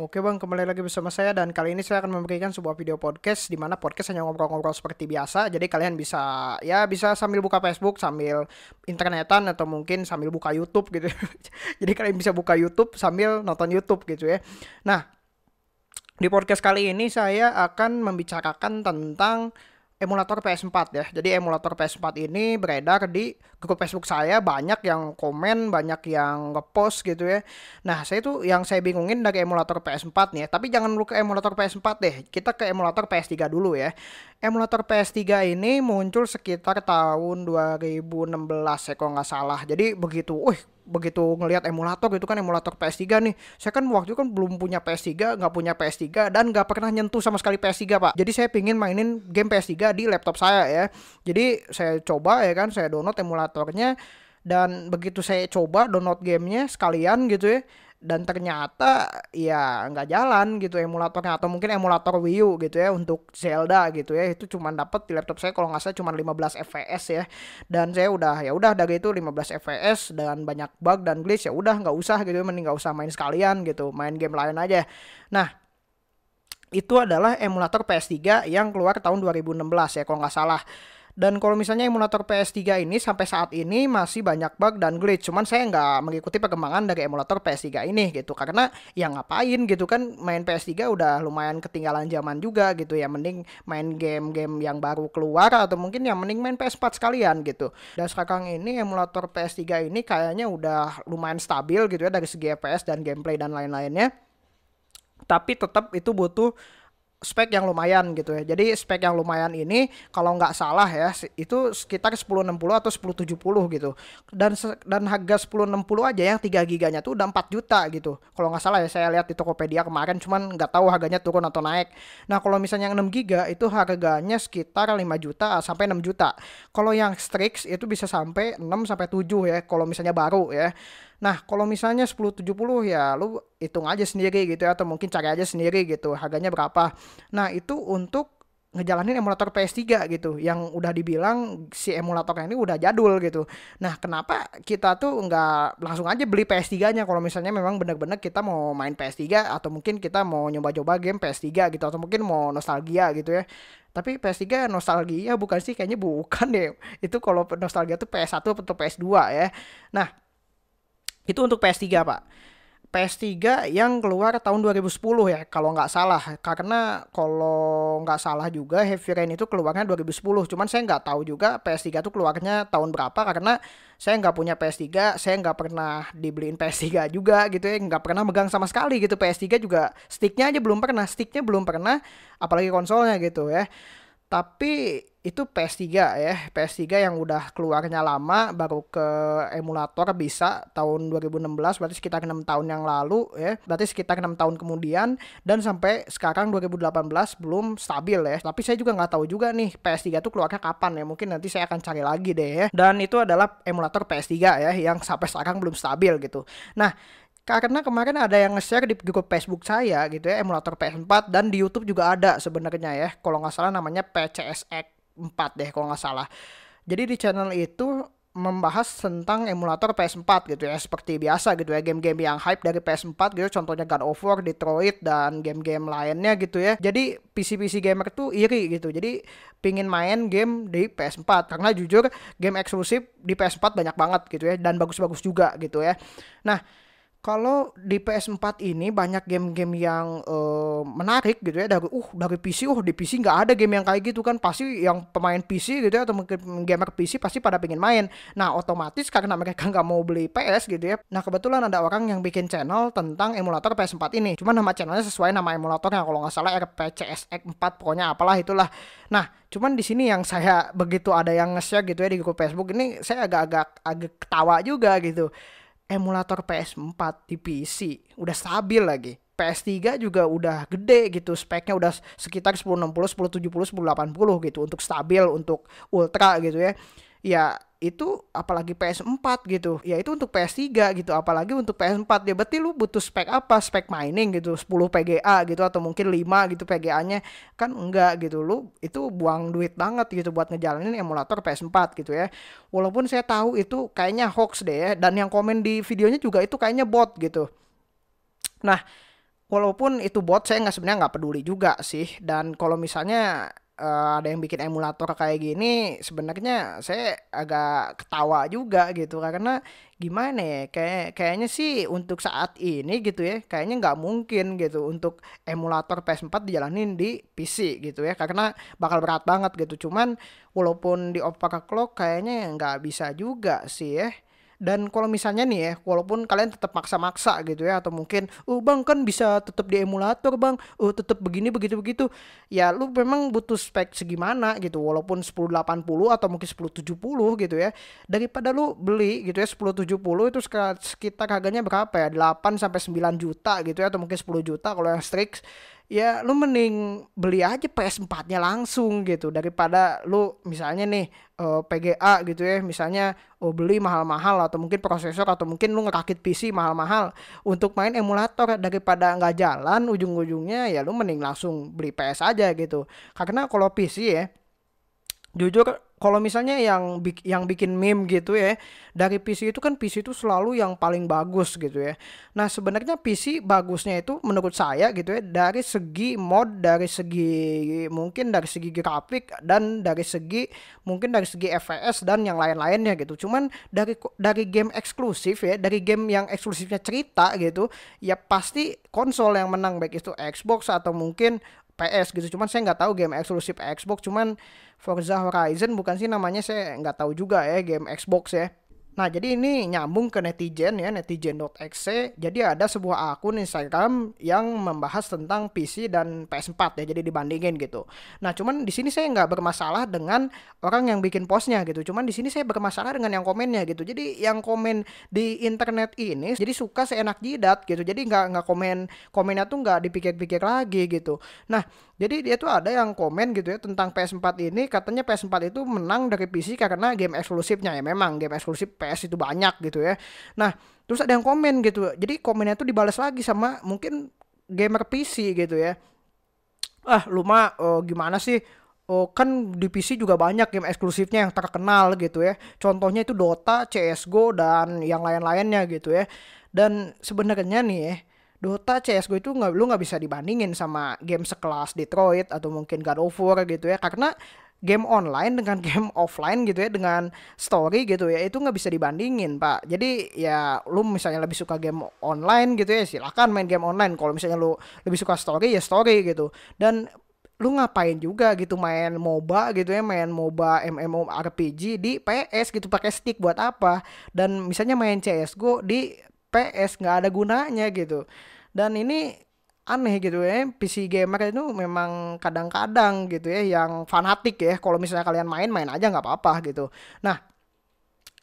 Oke Bang, kembali lagi bersama saya dan kali ini saya akan memberikan sebuah video podcast di mana podcast hanya ngobrol-ngobrol seperti biasa. Jadi kalian bisa ya bisa sambil buka Facebook, sambil internetan atau mungkin sambil buka YouTube gitu. Jadi kalian bisa buka YouTube sambil nonton YouTube gitu ya. Nah, di podcast kali ini saya akan membicarakan tentang emulator PS4 ya. Jadi emulator PS4 ini beredar di grup Facebook saya banyak yang komen, banyak yang ngepost gitu ya. Nah, saya tuh yang saya bingungin dari emulator PS4 nih, ya. tapi jangan lu ke emulator PS4 deh. Kita ke emulator PS3 dulu ya. Emulator PS3 ini muncul sekitar tahun 2016 ya kalau nggak salah. Jadi begitu, wih begitu ngelihat emulator gitu kan emulator PS3 nih saya kan waktu itu kan belum punya PS3 nggak punya PS3 dan nggak pernah nyentuh sama sekali PS3 pak jadi saya pingin mainin game PS3 di laptop saya ya jadi saya coba ya kan saya download emulatornya dan begitu saya coba download gamenya sekalian gitu ya dan ternyata ya nggak jalan gitu emulatornya atau mungkin emulator Wii U gitu ya untuk Zelda gitu ya itu cuma dapat di laptop saya kalau nggak salah cuma 15 fps ya dan saya udah ya udah dari itu 15 fps dan banyak bug dan glitch ya udah nggak usah gitu ya, mending nggak usah main sekalian gitu main game lain aja nah itu adalah emulator PS3 yang keluar tahun 2016 ya kalau nggak salah dan kalau misalnya emulator PS3 ini sampai saat ini masih banyak bug dan glitch. Cuman saya nggak mengikuti perkembangan dari emulator PS3 ini gitu. Karena ya ngapain gitu kan main PS3 udah lumayan ketinggalan zaman juga gitu ya. Mending main game-game yang baru keluar atau mungkin yang mending main PS4 sekalian gitu. Dan sekarang ini emulator PS3 ini kayaknya udah lumayan stabil gitu ya dari segi FPS dan gameplay dan lain-lainnya. Tapi tetap itu butuh spek yang lumayan gitu ya. Jadi spek yang lumayan ini kalau nggak salah ya itu sekitar 1060 atau 1070 gitu. Dan dan harga 1060 aja yang 3 giganya tuh udah 4 juta gitu. Kalau nggak salah ya saya lihat di Tokopedia kemarin cuman nggak tahu harganya turun atau naik. Nah, kalau misalnya yang 6 giga itu harganya sekitar 5 juta sampai 6 juta. Kalau yang Strix itu bisa sampai 6 sampai 7 ya kalau misalnya baru ya. Nah, kalau misalnya 1070 ya lu hitung aja sendiri gitu ya atau mungkin cari aja sendiri gitu harganya berapa. Nah, itu untuk ngejalanin emulator PS3 gitu yang udah dibilang si emulatornya ini udah jadul gitu. Nah, kenapa kita tuh nggak langsung aja beli PS3-nya kalau misalnya memang benar-benar kita mau main PS3 atau mungkin kita mau nyoba nyoba game PS3 gitu atau mungkin mau nostalgia gitu ya. Tapi PS3 nostalgia bukan sih kayaknya bukan deh. Itu kalau nostalgia tuh PS1 atau PS2 ya. Nah, itu untuk PS3, Pak. PS3 yang keluar tahun 2010 ya kalau nggak salah karena kalau nggak salah juga Heavy Rain itu keluarnya 2010 cuman saya nggak tahu juga PS3 itu keluarnya tahun berapa karena saya nggak punya PS3 saya nggak pernah dibeliin PS3 juga gitu ya nggak pernah megang sama sekali gitu PS3 juga sticknya aja belum pernah sticknya belum pernah apalagi konsolnya gitu ya tapi itu PS3 ya, PS3 yang udah keluarnya lama baru ke emulator bisa tahun 2016 berarti sekitar enam tahun yang lalu ya. Berarti sekitar enam tahun kemudian dan sampai sekarang 2018 belum stabil ya. Tapi saya juga nggak tahu juga nih PS3 itu keluarnya kapan ya. Mungkin nanti saya akan cari lagi deh ya. Dan itu adalah emulator PS3 ya yang sampai sekarang belum stabil gitu. Nah, karena kemarin ada yang nge-share di grup Facebook saya gitu ya emulator PS4 dan di YouTube juga ada sebenarnya ya kalau nggak salah namanya PCSX 4 deh kalau nggak salah. Jadi di channel itu membahas tentang emulator PS4 gitu ya seperti biasa gitu ya game-game yang hype dari PS4 gitu contohnya God of War, Detroit dan game-game lainnya gitu ya jadi PC-PC gamer itu iri gitu jadi pingin main game di PS4 karena jujur game eksklusif di PS4 banyak banget gitu ya dan bagus-bagus juga gitu ya nah kalau di PS4 ini banyak game-game yang uh, menarik gitu ya dari uh dari PC uh di PC nggak ada game yang kayak gitu kan pasti yang pemain PC gitu ya atau mungkin gamer PC pasti pada pengen main nah otomatis karena mereka nggak mau beli PS gitu ya nah kebetulan ada orang yang bikin channel tentang emulator PS4 ini cuman nama channelnya sesuai nama emulatornya kalau nggak salah RPCSX4 e pokoknya apalah itulah nah cuman di sini yang saya begitu ada yang nge-share gitu ya di grup Facebook ini saya agak-agak agak ketawa juga gitu emulator PS4 di PC udah stabil lagi. PS3 juga udah gede gitu speknya udah sekitar 1060, 1070, 1080 gitu untuk stabil untuk ultra gitu ya ya itu apalagi PS4 gitu. Ya itu untuk PS3 gitu, apalagi untuk PS4 ya berarti lu butuh spek apa? Spek mining gitu, 10 PGA gitu atau mungkin 5 gitu PGA-nya. Kan enggak gitu lu itu buang duit banget gitu buat ngejalanin emulator PS4 gitu ya. Walaupun saya tahu itu kayaknya hoax deh ya dan yang komen di videonya juga itu kayaknya bot gitu. Nah, walaupun itu bot saya nggak sebenarnya nggak peduli juga sih dan kalau misalnya uh, ada yang bikin emulator kayak gini sebenarnya saya agak ketawa juga gitu karena gimana ya kayak kayaknya sih untuk saat ini gitu ya kayaknya nggak mungkin gitu untuk emulator PS4 dijalanin di PC gitu ya karena bakal berat banget gitu cuman walaupun di overclock kayaknya nggak bisa juga sih ya dan kalau misalnya nih ya, walaupun kalian tetap maksa-maksa gitu ya, atau mungkin, oh bang kan bisa tetap di emulator bang, oh tetap begini begitu-begitu. Ya lu memang butuh spek segimana gitu, walaupun 1080 atau mungkin 1070 gitu ya. Daripada lu beli gitu ya 1070 itu sekitar harganya berapa ya? 8 sampai 9 juta gitu ya atau mungkin 10 juta kalau yang strict ya lu mending beli aja PS4-nya langsung gitu daripada lu misalnya nih uh, eh, PGA gitu ya misalnya oh beli mahal-mahal atau mungkin prosesor atau mungkin lu ngerakit PC mahal-mahal untuk main emulator daripada nggak jalan ujung-ujungnya ya lu mending langsung beli PS aja gitu karena kalau PC ya jujur kalau misalnya yang yang bikin meme gitu ya dari PC itu kan PC itu selalu yang paling bagus gitu ya. Nah sebenarnya PC bagusnya itu menurut saya gitu ya dari segi mod, dari segi mungkin dari segi grafik dan dari segi mungkin dari segi FPS dan yang lain-lainnya gitu. Cuman dari dari game eksklusif ya, dari game yang eksklusifnya cerita gitu, ya pasti konsol yang menang baik itu Xbox atau mungkin PS gitu cuman saya nggak tahu game eksklusif Xbox cuman Forza Horizon bukan sih namanya saya nggak tahu juga ya game Xbox ya Nah, jadi ini nyambung ke netizen ya, netizen.exe. Jadi ada sebuah akun Instagram yang membahas tentang PC dan PS4 ya, jadi dibandingin gitu. Nah, cuman di sini saya nggak bermasalah dengan orang yang bikin posnya gitu. Cuman di sini saya bermasalah dengan yang komennya gitu. Jadi yang komen di internet ini, jadi suka seenak jidat gitu. Jadi nggak nggak komen komennya tuh nggak dipikir-pikir lagi gitu. Nah, jadi dia tuh ada yang komen gitu ya tentang PS4 ini katanya PS4 itu menang dari PC karena game eksklusifnya ya memang game eksklusif PS itu banyak gitu ya. Nah, terus ada yang komen gitu. Jadi komennya tuh dibalas lagi sama mungkin gamer PC gitu ya. Ah, lu mah oh, gimana sih? Oh, kan di PC juga banyak game eksklusifnya yang terkenal gitu ya. Contohnya itu Dota, CS:GO dan yang lain-lainnya gitu ya. Dan sebenarnya nih ya, Dota CS gue itu nggak lu nggak bisa dibandingin sama game sekelas Detroit atau mungkin God of War gitu ya karena game online dengan game offline gitu ya dengan story gitu ya itu nggak bisa dibandingin pak jadi ya lu misalnya lebih suka game online gitu ya silakan main game online kalau misalnya lu lebih suka story ya story gitu dan lu ngapain juga gitu main MOBA gitu ya main MOBA MMORPG di PS gitu pakai stick buat apa dan misalnya main CS:GO di PS nggak ada gunanya gitu dan ini aneh gitu ya PC gamer itu memang kadang-kadang gitu ya yang fanatik ya kalau misalnya kalian main main aja nggak apa-apa gitu nah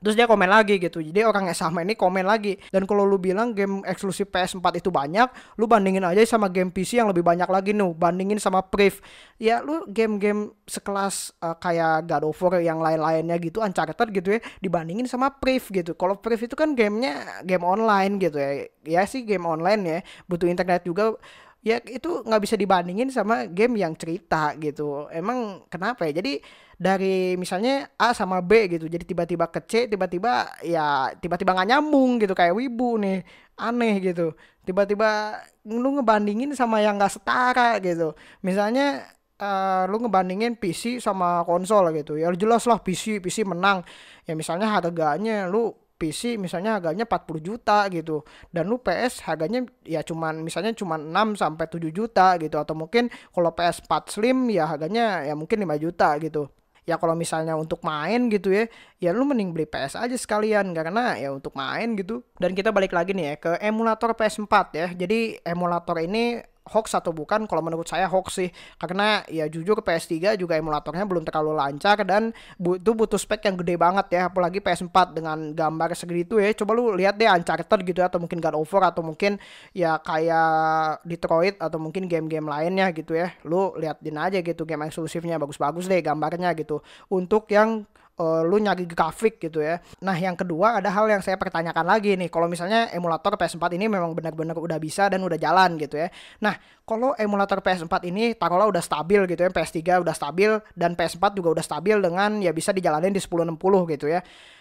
terus dia komen lagi gitu jadi orang yang sama ini komen lagi dan kalau lu bilang game eksklusif PS4 itu banyak lu bandingin aja sama game PC yang lebih banyak lagi nu bandingin sama Priv ya lu game-game sekelas uh, kayak God of War yang lain-lainnya gitu Uncharted gitu ya dibandingin sama Priv gitu kalau Priv itu kan gamenya game online gitu ya ya sih game online ya butuh internet juga ya itu nggak bisa dibandingin sama game yang cerita gitu emang kenapa ya jadi dari misalnya A sama B gitu jadi tiba-tiba ke C tiba-tiba ya tiba-tiba nggak nyambung gitu kayak wibu nih aneh gitu tiba-tiba lu ngebandingin sama yang nggak setara gitu misalnya uh, lu ngebandingin PC sama konsol gitu ya jelas lah PC PC menang ya misalnya harganya lu PC misalnya harganya 40 juta gitu dan lu PS harganya ya cuman misalnya cuman 6 sampai 7 juta gitu atau mungkin kalau PS4 Slim ya harganya ya mungkin 5 juta gitu ya kalau misalnya untuk main gitu ya ya lu mending beli PS aja sekalian karena ya untuk main gitu dan kita balik lagi nih ya ke emulator PS4 ya jadi emulator ini hoax atau bukan kalau menurut saya hoax sih karena ya jujur ke PS3 juga emulatornya belum terlalu lancar dan bu itu butuh spek yang gede banget ya apalagi PS4 dengan gambar segitu ya coba lu lihat deh Uncharted gitu ya, atau mungkin God of War atau mungkin ya kayak Detroit atau mungkin game-game lainnya gitu ya lu liatin aja gitu game eksklusifnya bagus-bagus deh gambarnya gitu untuk yang uh, lu nyari grafik gitu ya. Nah, yang kedua ada hal yang saya pertanyakan lagi nih. Kalau misalnya emulator PS4 ini memang benar-benar udah bisa dan udah jalan gitu ya. Nah, kalau emulator PS4 ini taruhlah udah stabil gitu ya, PS3 udah stabil dan PS4 juga udah stabil dengan ya bisa dijalanin di 1060 gitu ya.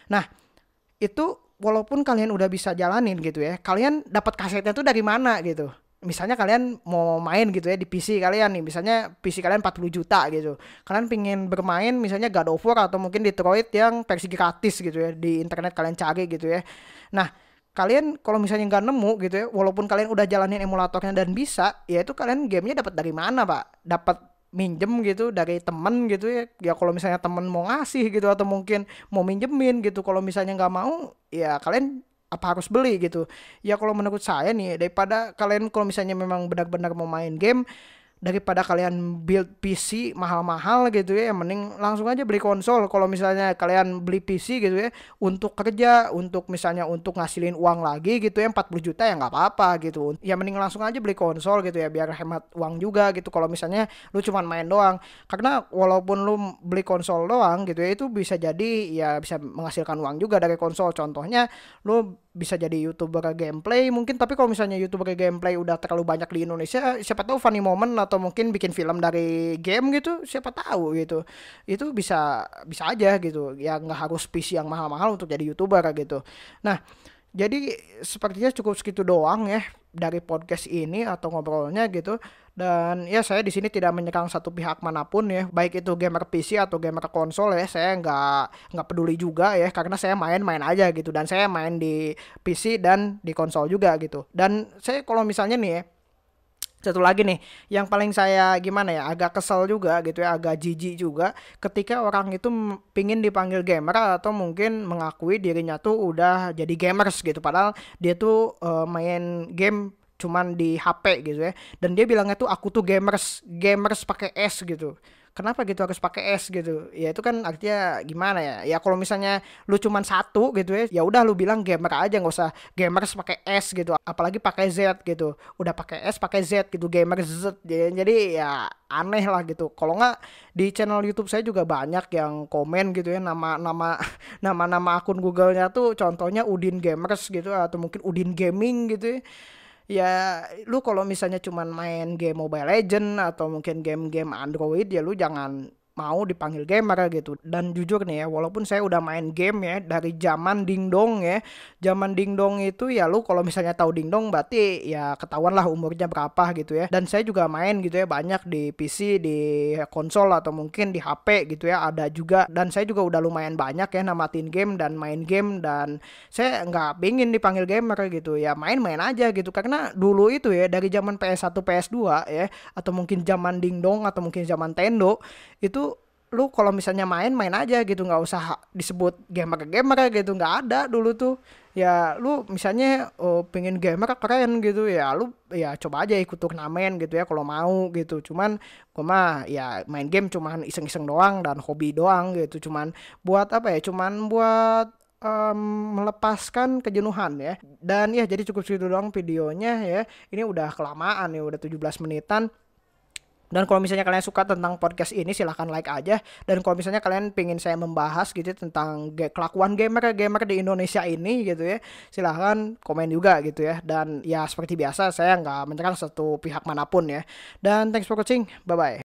Nah, itu walaupun kalian udah bisa jalanin gitu ya, kalian dapat kasetnya tuh dari mana gitu misalnya kalian mau main gitu ya di PC kalian nih misalnya PC kalian 40 juta gitu kalian pingin bermain misalnya God of War atau mungkin Detroit yang versi gratis gitu ya di internet kalian cari gitu ya nah kalian kalau misalnya nggak nemu gitu ya walaupun kalian udah jalanin emulatornya dan bisa ya itu kalian gamenya dapat dari mana pak dapat minjem gitu dari temen gitu ya ya kalau misalnya temen mau ngasih gitu atau mungkin mau minjemin gitu kalau misalnya nggak mau ya kalian apa harus beli gitu ya kalau menurut saya nih daripada kalian kalau misalnya memang benar-benar mau main game daripada kalian build PC mahal-mahal gitu ya, yang mending langsung aja beli konsol. Kalau misalnya kalian beli PC gitu ya, untuk kerja, untuk misalnya untuk ngasilin uang lagi gitu ya, 40 juta ya nggak apa-apa gitu. Ya mending langsung aja beli konsol gitu ya, biar hemat uang juga gitu. Kalau misalnya lu cuman main doang, karena walaupun lu beli konsol doang gitu ya, itu bisa jadi ya bisa menghasilkan uang juga dari konsol. Contohnya lu bisa jadi youtuber gameplay mungkin tapi kalau misalnya youtuber gameplay udah terlalu banyak di Indonesia eh, siapa tahu funny moment atau mungkin bikin film dari game gitu siapa tahu gitu itu bisa bisa aja gitu ya nggak harus PC yang mahal-mahal untuk jadi youtuber gitu nah jadi sepertinya cukup segitu doang ya dari podcast ini atau ngobrolnya gitu. Dan ya saya di sini tidak menyerang satu pihak manapun ya, baik itu gamer PC atau gamer konsol ya, saya nggak nggak peduli juga ya, karena saya main-main aja gitu dan saya main di PC dan di konsol juga gitu. Dan saya kalau misalnya nih ya, satu lagi nih yang paling saya gimana ya agak kesel juga gitu ya agak jijik juga ketika orang itu pingin dipanggil gamer atau mungkin mengakui dirinya tuh udah jadi gamers gitu padahal dia tuh uh, main game cuman di HP gitu ya dan dia bilangnya tuh aku tuh gamers gamers pakai S gitu kenapa gitu harus pakai es gitu ya itu kan artinya gimana ya ya kalau misalnya lu cuman satu gitu ya ya udah lu bilang gamer aja nggak usah gamer pakai s gitu apalagi pakai z gitu udah pakai s pakai z gitu gamer z jadi ya aneh lah gitu kalau nggak di channel YouTube saya juga banyak yang komen gitu ya nama nama nama nama akun Google-nya tuh contohnya Udin Gamers gitu atau mungkin Udin Gaming gitu ya ya lu kalau misalnya cuman main game Mobile Legend atau mungkin game-game Android ya lu jangan mau dipanggil gamer gitu. Dan jujur nih ya, walaupun saya udah main game ya dari zaman dingdong ya. Zaman dingdong itu ya lu kalau misalnya tahu dingdong berarti ya ketahuan lah umurnya berapa gitu ya. Dan saya juga main gitu ya banyak di PC, di konsol atau mungkin di HP gitu ya ada juga. Dan saya juga udah lumayan banyak ya namatin game dan main game dan saya nggak pingin dipanggil gamer gitu ya main-main aja gitu karena dulu itu ya dari zaman PS1 PS2 ya atau mungkin zaman dingdong atau mungkin zaman Tendo itu lu kalau misalnya main main aja gitu nggak usah disebut gamer gamer gitu nggak ada dulu tuh ya lu misalnya oh, pengen gamer keren gitu ya lu ya coba aja ikut turnamen gitu ya kalau mau gitu cuman gue mah ya main game cuman iseng-iseng doang dan hobi doang gitu cuman buat apa ya cuman buat um, melepaskan kejenuhan ya. Dan ya jadi cukup segitu doang videonya ya. Ini udah kelamaan ya udah 17 menitan. Dan kalau misalnya kalian suka tentang podcast ini silahkan like aja. Dan kalau misalnya kalian pingin saya membahas gitu ya, tentang kelakuan gamer-gamer di Indonesia ini gitu ya. Silahkan komen juga gitu ya. Dan ya seperti biasa saya nggak menyerang satu pihak manapun ya. Dan thanks for watching. Bye-bye.